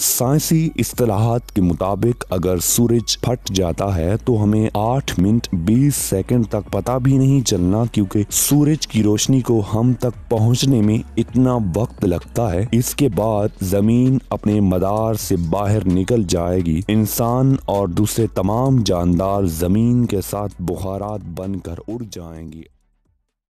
साइंसी इस्तलाहत के मुताबिक अगर सूरज फट जाता है तो हमें 8 मिनट 20 सेकंड तक पता भी नहीं चलना क्योंकि सूरज की रोशनी को हम तक पहुंचने में इतना वक्त लगता है इसके बाद जमीन अपने मदार से बाहर निकल जाएगी इंसान और दूसरे तमाम जानदार जमीन के साथ बुखारात बनकर उड़ जाएंगे